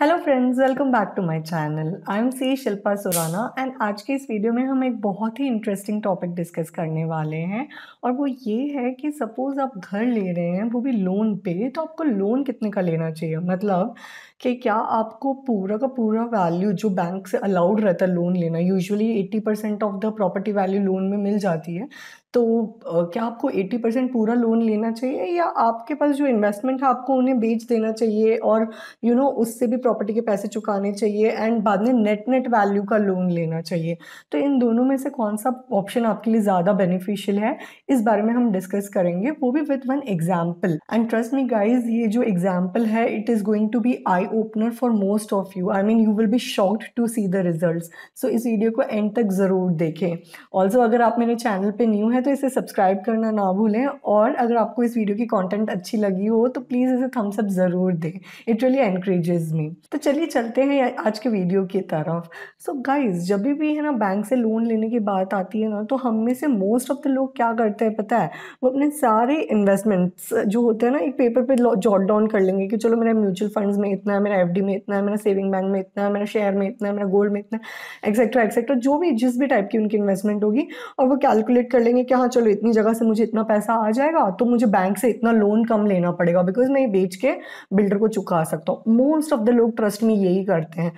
Hello friends welcome back to my channel I am C Shilpa Surana and आज के इस video में हम एक बहुत ही इंटरेस्टिंग टॉपिक डिस्कस करने वाले हैं और वो ये है कि सपोज़ आप घर ले रहे हैं वो भी लोन पे तो आपको लोन कितने का लेना चाहिए मतलब कि क्या आपको पूरा का पूरा वैल्यू जो बैंक से अलाउड रहता है लोन लेना usually eighty percent of the property value loan में मिल जाती है तो क्या आपको 80 परसेंट पूरा लोन लेना चाहिए या आपके पास जो इन्वेस्टमेंट है आपको उन्हें बेच देना चाहिए और यू you नो know, उससे भी प्रॉपर्टी के पैसे चुकाने चाहिए एंड बाद में नेट नेट वैल्यू का लोन लेना चाहिए तो इन दोनों में से कौन सा ऑप्शन आपके लिए ज़्यादा बेनिफिशियल है इस बारे में हम डिस्कस करेंगे वो भी with one example and trust me guys ये जो एग्जाम्पल है it is going to be eye opener for most of you I mean you will be shocked to see the result so इस video को and तक ज़रूर देखें also अगर आप मेरे चैनल पर न्यू हैं है तो इसे सब्सक्राइब करना ना भूलें और अगर आपको इस वीडियो की कंटेंट अच्छी लगी हो तो प्लीज़ इसे थम्स अप ज़रूर दें इट रियली एनकरेजेज मी तो चलिए चलते हैं आज के वीडियो की तरफ सो so गाइज जब भी है ना बैंक से लोन लेने की बात आती है ना तो हम में से मोस्ट ऑफ द लोग क्या करते हैं पता है वो अपने सारे इन्वेस्टमेंट्स जो होते हैं ना एक पेपर पे जॉट डाउन कर लेंगे कि चलो मेरा म्यूचुअल फंड्स में इतना है मेरा एफ में इतना है मेरा सेविंग बैंक में इतना है मेरा शेयर में इतना है मेरा गोल्ड में इतना है एक्सेट्रा एक्सेट्रा जो भी जिस भी टाइप की उनकी इन्वेस्टमेंट होगी और वो कैलकुलेट कर लेंगे कि हाँ चलो इतनी जगह से मुझे इतना पैसा आ जाएगा तो मुझे बैंक से इतना लोन कम लेना पड़ेगा बिकॉज मैं बेच के बिल्डर को चुका सकता हूँ मोस्ट ऑफ द लोग ट्रस्ट में यही करते हैं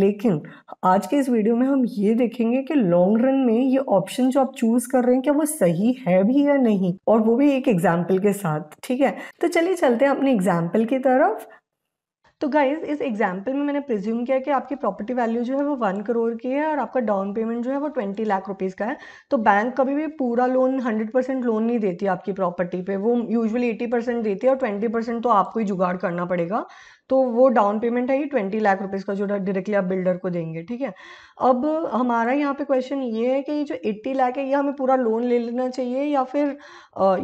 लेकिन आज के इस वीडियो में हम ये देखेंगे कि लॉन्ग रन में ये ऑप्शन जो आप चूज कर रहे हैं क्या वो सही है भी या नहीं और वो भी एक एग्जाम्पल के साथ ठीक है तो चलिए चलते हैं अपने एग्जाम्पल की तरफ तो गाइज इस एग्जाम्पल में मैंने प्रिज्यूम किया कि आपकी प्रॉपर्टी वैल्यू जो है वो वन करोड़ की है और आपका डाउन पेमेंट जो है वो ट्वेंटी लाख रुपीज़ का है तो बैंक कभी भी पूरा लोन हंड्रेड परसेंट लोन नहीं देती आपकी प्रॉपर्टी पे वो यूजुअली एटी परसेंट देती है और ट्वेंटी परसेंट तो आपको ही जुगाड़ करना पड़ेगा तो वो डाउन पेमेंट है ये ट्वेंटी लाख रुपीज़ का जो डायरेक्टली आप बिल्डर को देंगे ठीक है अब हमारा यहाँ पे क्वेश्चन ये है कि जो एट्टी लाख है ये हमें पूरा लोन ले लेना चाहिए या फिर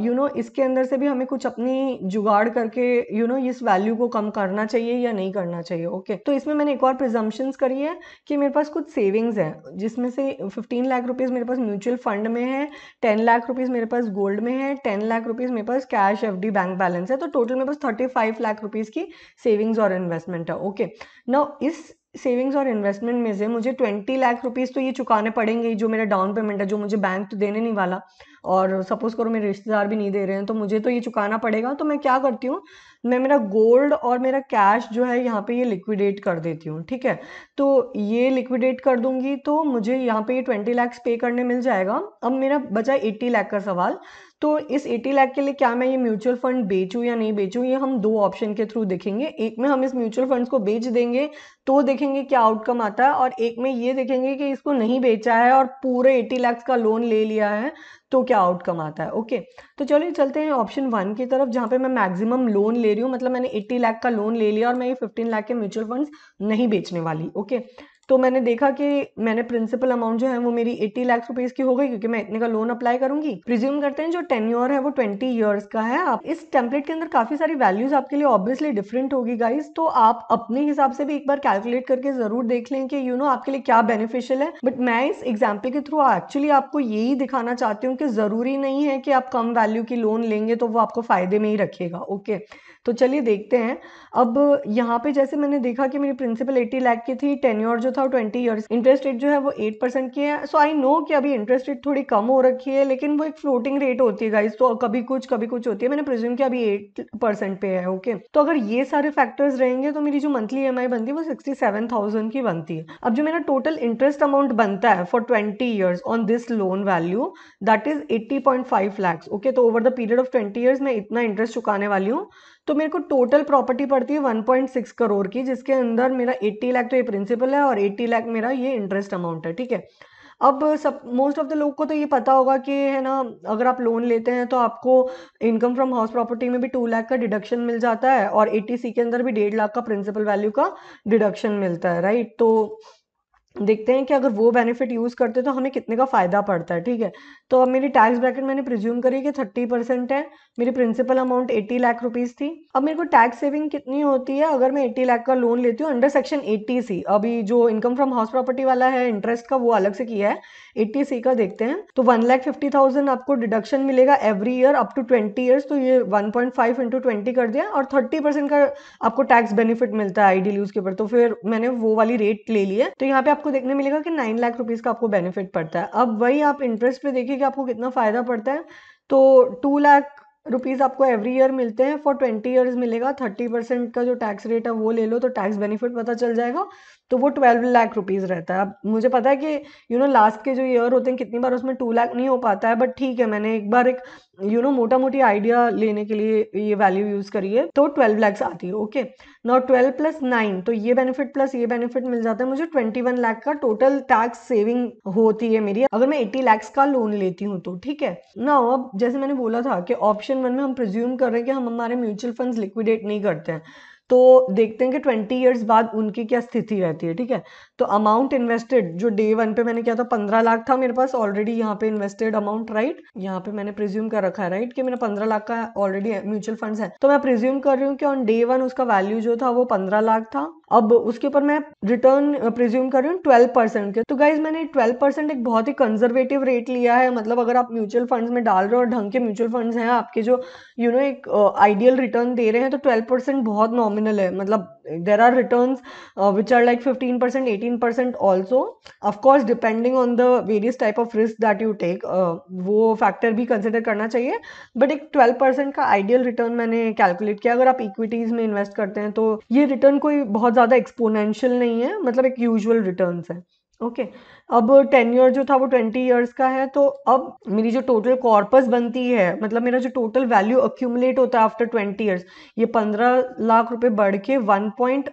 यू नो इसके अंदर से भी हमें कुछ अपनी जुगाड़ करके यू नो इस वैल्यू को कम करना चाहिए या नहीं करना चाहिए ओके तो इसमें मैंने एक और प्रिजम्पन्स करी है कि मेरे पास कुछ सेविंग्स हैं जिसमें से फिफ्टीन लाख रुपीज़ मेरे पास म्यूचुअल फंड में है टेन लाख रुपीज़ मेरे पास गोल्ड में है टेन लाख रुपीज़ मेरे पास कैश एफ बैंक बैलेंस है तो टोटल मेरे पास थर्टी फाइव लाख रुपीज़ की सेविंग सेविंग्स और इन्वेस्टमेंट है ओके okay. इस सेविंग्स और इन्वेस्टमेंट में से मुझे ट्वेंटी लाख रुपीज़ तो ये चुकाने पड़ेंगे जो मेरा डाउन पेमेंट है जो मुझे बैंक तो देने नहीं वाला और सपोज़ करो मेरे रिश्तेदार भी नहीं दे रहे हैं तो मुझे तो ये चुकाना पड़ेगा तो मैं क्या करती हूँ मैं मेरा गोल्ड और मेरा कैश जो है यहाँ पे ये लिक्विडेट कर देती हूँ ठीक है तो ये लिक्विडेट कर दूंगी तो मुझे यहाँ पे ये ट्वेंटी लैक्स पे करने मिल जाएगा अब मेरा बचा एट्टी लैख का सवाल तो इस 80 लाख के लिए क्या मैं ये म्यूचुअल फंड बेचूं या नहीं बेचूं ये हम दो ऑप्शन के थ्रू देखेंगे एक में हम इस म्यूचुअल फंड्स को बेच देंगे तो देखेंगे क्या आउटकम आता है और एक में ये देखेंगे कि इसको नहीं बेचा है और पूरे 80 लाख का लोन ले लिया है तो क्या आउटकम आता है ओके तो चलिए चलते हैं ऑप्शन वन की तरफ जहाँ पर मैं मैक्सिमम लोन ले रही हूँ मतलब मैंने एट्टी लाख का लोन ले लिया और मैं ये फिफ्टीन लाख के म्यूचुअल फंड नहीं बेचने वाली ओके तो मैंने देखा कि मैंने प्रिंसिपल अमाउंट जो है वो मेरी एट्टी लाख रुपीज की हो गई क्योंकि मैं इतने का लोन अप्लाई करूंगी प्रिज्यूम करते हैं जो ईयर है वो ट्वेंटी ईयर्स का है आप इस टेम्पलेट के अंदर काफी सारी वैल्यूज आपके लिए ऑब्वियसली डिफरेंट होगी गाइज तो आप अपने हिसाब से भी एक बार कैलकुलेट करके जरूर देख लें कि यू नो आपके लिए क्या बेनिफिशियल है बट मैं इस एग्जाम्पल के थ्रू एक्चुअली आपको यही दिखाना चाहती हूँ कि जरूरी नहीं है कि आप कम वैल्यू की लोन लेंगे तो वो आपको फायदे में ही रखेगा ओके okay? तो चलिए देखते हैं अब यहाँ पे जैसे मैंने देखा कि मेरी प्रिंसिपल 80 लाख की थी टेन्योर जो था 20 इयर्स इंटरेस्ट रेट जो है वो 8 परसेंट की है सो आई नो कि अभी इंटरेस्ट रेट थोड़ी कम हो रखी है लेकिन वो एक फ्लोटिंग रेट होती है गाइज तो कभी कुछ कभी कुछ होती है मैंने प्रिज्यूम किया अभी एट परसेंट पे है ओके तो अगर ये सारे फैक्टर्स रहेंगे तो मेरी जो मंथली ई बनती है वो सिक्सटी सेवन थाउजेंड की बनती है अब जो मेरा टोटल इंटरेस्ट अमाउंट बनता है for twenty years on this loan value that is eighty point five lakhs okay तो over the period of twenty years मैं इतना इंटरेस्ट चुकाने वाली हूँ तो मेरे को टोटल प्रॉपर्टी पड़ती है 1.6 करोड़ की जिसके अंदर मेरा 80 लाख तो ये प्रिंसिपल है और 80 लाख मेरा ये इंटरेस्ट अमाउंट है ठीक है अब सब मोस्ट ऑफ द लोग को तो ये पता होगा कि है ना अगर आप लोन लेते हैं तो आपको इनकम फ्रॉम हाउस प्रॉपर्टी में भी टू लाख का डिडक्शन मिल जाता है और एटी के अंदर भी डेढ़ लाख का प्रिंसिपल वैल्यू का डिडक्शन मिलता है राइट तो देखते हैं कि अगर वो बेनिफिट यूज़ करते तो हमें कितने का फ़ायदा पड़ता है ठीक है तो अब मेरी टैक्स ब्रैकेट मैंने प्रिज्यूम करी कि थर्टी परसेंट है मेरी principal amount eighty lakh rupees थी अब मेरे को टैक्स सेविंग कितनी होती है अगर मैं एट्टी लाख का लोन लेती हूँ अंडर सेक्शन एट्टी सी अभी जो इनकम फ्रॉम हाउस प्रॉपर्टी वाला है इंटरेस्ट का वो अलग से किया है एट्टी सी का देखते हैं तो वन लाख फिफ्टी थाउजेंड आपको डिडक्शन मिलेगा every year up to twenty years तो ये one point five into twenty कर दिया और थर्टी परसेंट का आपको टैक्स बेनिफिट मिलता है आईडी यूज़ के ऊपर तो फिर मैंने वो वाली रेट ले ली है तो यहाँ पे आप आपको देखने मिलेगा कि नाइन लाख रुपीज़ का आपको बेनिफिट पड़ता है अब वही आप इंटरेस्ट पे देखिए कि आपको कितना फ़ायदा पड़ता है तो टू लाख रुपीज़ आपको एवरी ईयर मिलते हैं फॉर ट्वेंटी ईयर्स मिलेगा थर्टी परसेंट का जो टैक्स रेट है वो ले लो तो टैक्स बेनिफिट पता चल जाएगा तो वो ट्वेल्व लाख रुपीज़ रहता है अब मुझे पता है कि यू नो लास्ट के जो ईयर होते हैं कितनी बार उसमें टू लाख नहीं हो पाता है बट ठीक है मैंने एक बार एक यू नो मोटा मोटी आइडिया लेने के लिए ये वैल्यू यूज़ है तो ट्वेल्व लैक्स आती है ओके नौ ट्वेल्व प्लस नाइन तो ये बेनिफिट प्लस ये बेनिफिट मिल जाता है मुझे ट्वेंटी वन लैख का टोटल टैक्स सेविंग होती है मेरी अगर मैं एट्टी लैक्स का लोन लेती हूँ तो ठीक है ना अब जैसे मैंने बोला था कि ऑप्शन वन में हम प्रज्यूम कर रहे हैं कि हम हमारे म्यूचुअल फंड्स लिक्विडेट नहीं करते हैं तो देखते हैं कि ट्वेंटी ईयर्स बाद उनकी क्या स्थिति रहती है ठीक है तो अमाउंट इन्वेस्टेड जो डे वन पे मैंने क्या था पंद्रह लाख था मेरे पास ऑलरेडी यहाँ पे इन्वेस्टेड अमाउंट राइट यहाँ पे मैंने प्रिज्यूम कर रखा है राइट कि मेरा पंद्रह लाख का ऑलरेडी म्यूचुअल फंड्स है तो मैं प्रिज्यूम कर रही हूँ कि ऑन डे वन उसका वैल्यू जो था वो पंद्रह लाख था अब उसके ऊपर मैं रिटर्न प्रिज्यूम कर रही हूँ ट्वेल्व परसेंट के तो गाइज मैंने ट्वेल्व परसेंट एक बहुत ही कंजर्वेटिव रेट लिया है मतलब अगर आप म्यूचुअल फंड्स में डाल रहे हो और ढंग के म्यूचुअल फंड्स हैं आपके जो यू you नो know, एक आइडियल uh, रिटर्न दे रहे हैं तो ट्वेल्व परसेंट बहुत नॉमिनल है मतलब there are returns uh, which are like 15% 18% also of course depending on the various type of risk that you take uh, वो factor भी कंसिडर करना चाहिए बट एक ट्वेल्व परसेंट का आइडियल रिटर्न मैंने कैलकुलेट किया अगर आप इक्विटीज में इन्वेस्ट करते हैं तो ये रिटर्न कोई बहुत ज़्यादा एक्सपोनेंशियल नहीं है मतलब एक यूजल रिटर्न है ओके okay. अब टेन ईयर जो था वो ट्वेंटी ईयर्स का है तो अब मेरी जो टोटल कॉर्पस बनती है मतलब मेरा जो टोटल वैल्यू अक्यूमुलेट होता है आफ्टर ट्वेंटी ईयर्स ये पंद्रह लाख रुपए बढ़ के वन पॉइंट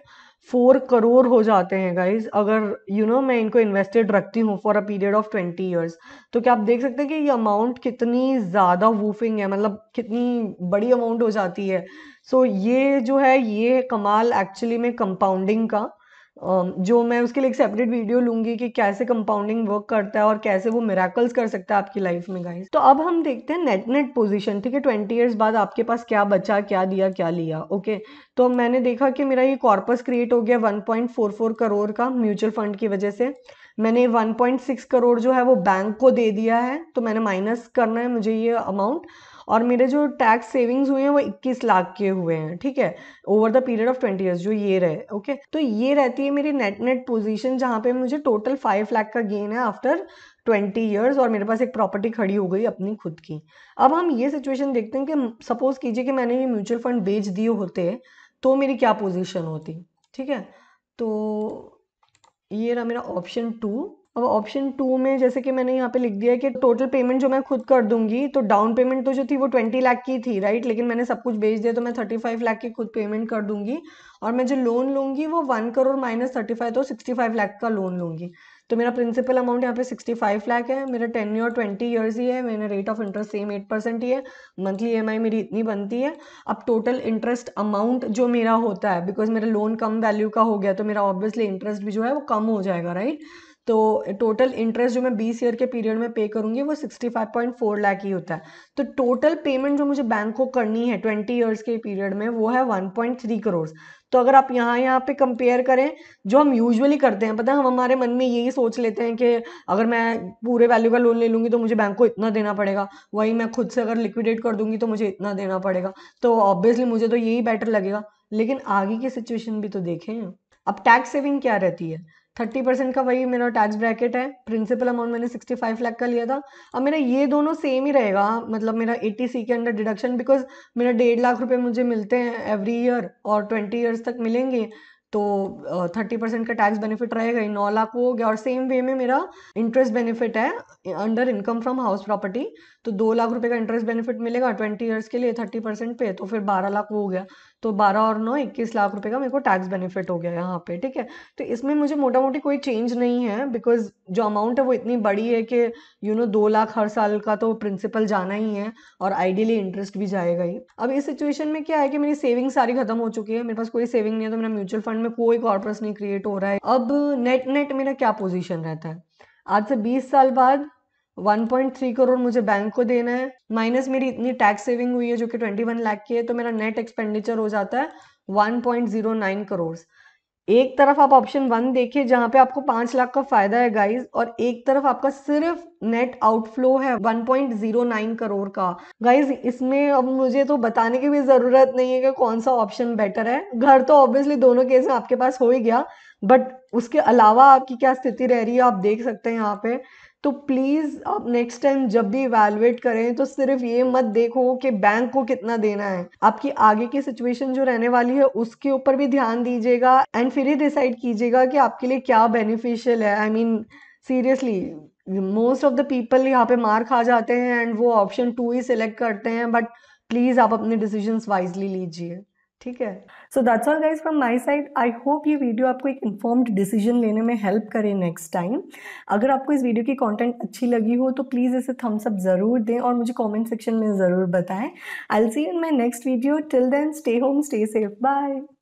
फोर करोड़ हो जाते हैं गाइज अगर यू you नो know, मैं इनको इन्वेस्टेड रखती हूँ for a period of twenty years तो क्या आप देख सकते हैं कि ये अमाउंट कितनी ज़्यादा वूफिंग है मतलब कितनी बड़ी अमाउंट हो जाती है सो so, ये जो है ये कमाल एक्चुअली में कंपाउंडिंग का जो मैं उसके लिए एक सेपरेट वीडियो लूँगी कि कैसे कंपाउंडिंग वर्क करता है और कैसे वो मेराकल्स कर सकता है आपकी लाइफ में गाइस तो अब हम देखते हैं नेट नेट पोजीशन ठीक है ट्वेंटी ईयर्स बाद आपके पास क्या बचा क्या दिया क्या लिया ओके तो मैंने देखा कि मेरा ये कॉर्पस क्रिएट हो गया वन करोड़ का म्यूचुअल फंड की वजह से मैंने 1.6 करोड़ जो है वो बैंक को दे दिया है तो मैंने माइनस करना है मुझे ये अमाउंट और मेरे जो टैक्स सेविंग्स हुए हैं वो 21 लाख के हुए हैं ठीक है over the period of 20 years जो ये रहे ओके तो ये रहती है मेरी नेट नेट पोजीशन जहाँ पे मुझे टोटल 5 लाख का गेन है आफ्टर ट्वेंटी ईयर्स और मेरे पास एक प्रॉपर्टी खड़ी हो गई अपनी खुद की अब हम ये सिचुएशन देखते हैं कि सपोज कीजिए कि मैंने ये म्यूचुअल फंड बेच दिए होते तो मेरी क्या पोजिशन होती ठीक है तो ये रहा मेरा ऑप्शन टू अब ऑप्शन टू में जैसे कि मैंने यहाँ पे लिख दिया है कि टोटल पेमेंट जो मैं खुद कर दूंगी तो डाउन पेमेंट तो जो थी वो ट्वेंटी लाख की थी राइट लेकिन मैंने सब कुछ बेच दिया तो मैं थर्टी फाइव लाख की खुद पेमेंट कर दूंगी और मैं जो लोन लूंगी वो one crore minus thirty five तो सिक्सटी फाइव लाख का लोन लूंगी तो मेरा प्रिंसिपल अमाउंट यहाँ पे सिक्सटी फाइव लाख है मेरा टेन ईयर ट्वेंटी ईयर्स ही है मेरा rate of interest same eight percent ही है मंथली ई मेरी इतनी बनती है अब टोटल इंटरेस्ट अमाउंट जो मेरा होता है बिकॉज मेरा लोन कम वैल्यू का हो गया तो मेरा ऑब्वियसली इंटरेस्ट भी जो है वो कम हो जाएगा राइट right? तो टोटल इंटरेस्ट जो मैं बीस ईयर के पीरियड में पे करूंगी वो sixty five point four lakh ही होता है तो टोटल पेमेंट जो मुझे बैंक को करनी है ट्वेंटी ईयर्स के पीरियड में वो है वन पॉइंट थ्री करोड़ तो अगर आप यहाँ यहाँ पे कंपेयर करें जो हम यूजुअली करते हैं पता है हम हमारे मन में यही सोच लेते हैं कि अगर मैं पूरे वैल्यू का लोन ले लूंगी तो मुझे बैंक को इतना देना पड़ेगा वही मैं खुद से अगर लिक्विडेट कर दूंगी तो मुझे इतना देना पड़ेगा तो ऑब्वियसली मुझे तो यही बेटर लगेगा लेकिन आगे की सिचुएशन भी तो देखें अब टैक्स सेविंग क्या रहती है थर्टी परसेंट का वही मेरा टैक्स ब्रैकेट है प्रिंसिपल अमाउंट मैंने सिक्सटी फाइव लाख का लिया था अब मेरा ये दोनों सेम ही रहेगा मतलब मेरा एटी सी के अंडर डिडक्शन बिकॉज मेरा डेढ़ लाख रुपए मुझे मिलते हैं एवरी ईयर और ट्वेंटी ईयर्स तक मिलेंगे तो थर्टी परसेंट का टैक्स बेनिफिट रहेगा ही नौ लाख वो हो गया और सेम वे में मेरा इंटरेस्ट बेनिफिट है under income from house property तो दो लाख रुपए का इंटरेस्ट बेनिफिट मिलेगा ट्वेंटी ईयर्स के लिए थर्टी परसेंट पे तो फिर बारह लाख वो हो गया तो बारह और नौ इक्कीस लाख रुपए का मेरे को टैक्स बेनिफिट हो गया यहाँ पे ठीक है तो इसमें मुझे मोटा मोटी कोई चेंज नहीं है बिकॉज जो अमाउंट है वो इतनी बड़ी है कि यू नो दो लाख हर साल का तो प्रिंसिपल जाना ही है और आइडियली इंटरेस्ट भी जाएगा ही अब इस सिचुएशन में क्या है कि मेरी सेविंग सारी खत्म हो चुकी है मेरे पास कोई सेविंग नहीं है तो मेरा म्यूचुअल फंड में कोई कॉर्पस नहीं क्रिएट हो रहा है अब नेट नेट मेरा क्या पोजीशन रहता है आज से 20 साल बाद 1.3 करोड़ मुझे बैंक को देना है माइनस मेरी इतनी टैक्स सेविंग हुई है जो कि 21 लाख की है तो मेरा नेट एक्सपेंडिचर हो जाता है 1.09 करोड़ एक तरफ आप ऑप्शन वन देखिए जहां पे आपको पांच लाख का फायदा है गाइज और एक तरफ आपका सिर्फ नेट आउटफ्लो है 1.09 करोड़ का गाइज इसमें अब मुझे तो बताने की भी जरूरत नहीं है कि कौन सा ऑप्शन बेटर है घर तो ऑब्वियसली दोनों केस में आपके पास हो ही गया बट उसके अलावा आपकी क्या स्थिति रह रही है आप देख सकते हैं यहाँ पे तो प्लीज़ आप नेक्स्ट टाइम जब भी इवेलुएट करें तो सिर्फ ये मत देखो कि बैंक को कितना देना है आपकी आगे की सिचुएशन जो रहने वाली है उसके ऊपर भी ध्यान दीजिएगा एंड फिर ही डिसाइड कीजिएगा कि आपके लिए क्या बेनिफिशियल है I mean seriously most of the people यहाँ पे मार खा जाते हैं एंड वो ऑप्शन टू ही सिलेक्ट करते हैं बट प्लीज़ आप अपने डिसीजंस वाइजली लीजिए ठीक है so that's all guys from my side I hope ये वीडियो आपको एक इन्फॉर्म्ड डिसीजन लेने में हेल्प करे नेक्स्ट टाइम अगर आपको इस वीडियो की कॉन्टेंट अच्छी लगी हो तो प्लीज़ इसे थम्स अप ज़रूर दें और मुझे कॉमेंट सेक्शन में ज़रूर बताएं I see in my next video till then stay home stay safe bye